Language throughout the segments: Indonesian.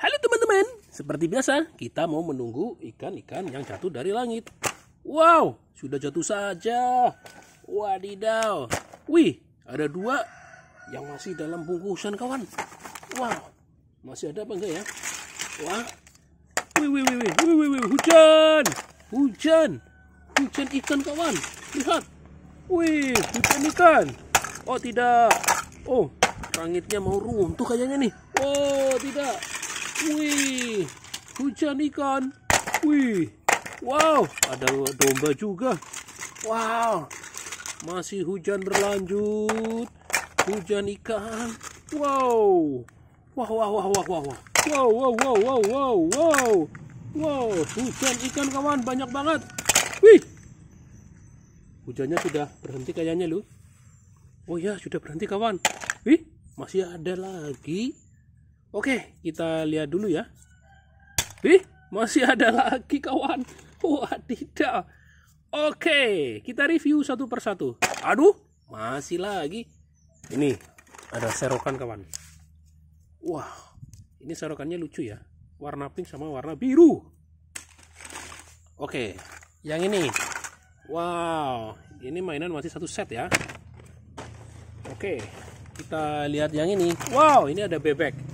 Halo teman-teman, seperti biasa kita mau menunggu ikan-ikan yang jatuh dari langit. Wow, sudah jatuh saja. Wadidaw. Wih, ada dua yang masih dalam bungkusan kawan. Wow, masih ada apa enggak ya? Wah, wih, wih, wih, wih, wih, wih, wih. hujan, hujan, hujan ikan kawan. Lihat, wih, hujan ikan. Oh tidak, oh langitnya mau runtuh kayaknya nih. Oh tidak, Wih, hujan ikan. Wih, wow, ada domba juga. Wow, masih hujan berlanjut. Hujan ikan. Wow, wow, wow, wow, wow, wow, wow, wow, wow, wow, wow, wow, wow, hujan ikan kawan banyak banget. Wih, hujannya sudah berhenti kayaknya lu. Oh ya, sudah berhenti kawan. Wih, masih ada lagi. Oke, kita lihat dulu ya. Ih, masih ada lagi kawan. Wah, tidak. Oke, kita review satu persatu. Aduh, masih lagi. Ini ada serokan kawan. Wah, ini serokannya lucu ya. Warna pink sama warna biru. Oke, yang ini. Wow, ini mainan masih satu set ya. Oke, kita lihat yang ini. Wow, ini ada bebek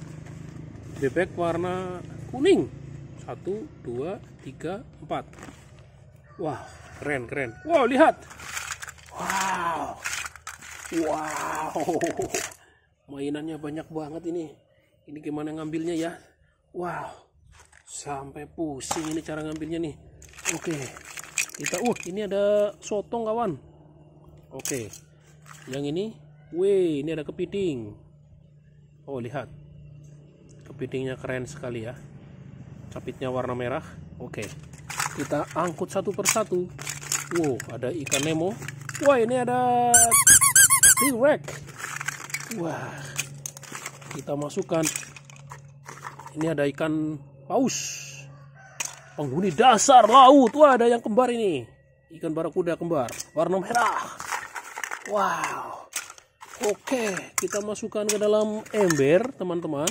bebek warna kuning satu dua tiga empat wah keren keren wow lihat wow wow mainannya banyak banget ini ini gimana ngambilnya ya wow sampai pusing ini cara ngambilnya nih oke kita uh ini ada sotong kawan oke yang ini wih ini ada kepiting oh lihat kepitingnya keren sekali ya capitnya warna merah oke kita angkut satu persatu wow ada ikan nemo wah ini ada T-Rex wah kita masukkan ini ada ikan paus penghuni dasar laut wah ada yang kembar ini ikan barakuda kembar warna merah wow oke kita masukkan ke dalam ember teman-teman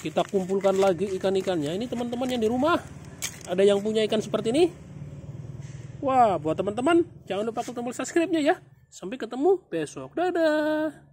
kita kumpulkan lagi ikan-ikannya ini teman-teman yang di rumah ada yang punya ikan seperti ini wah buat teman-teman jangan lupa tombol subscribe-nya ya sampai ketemu besok dadah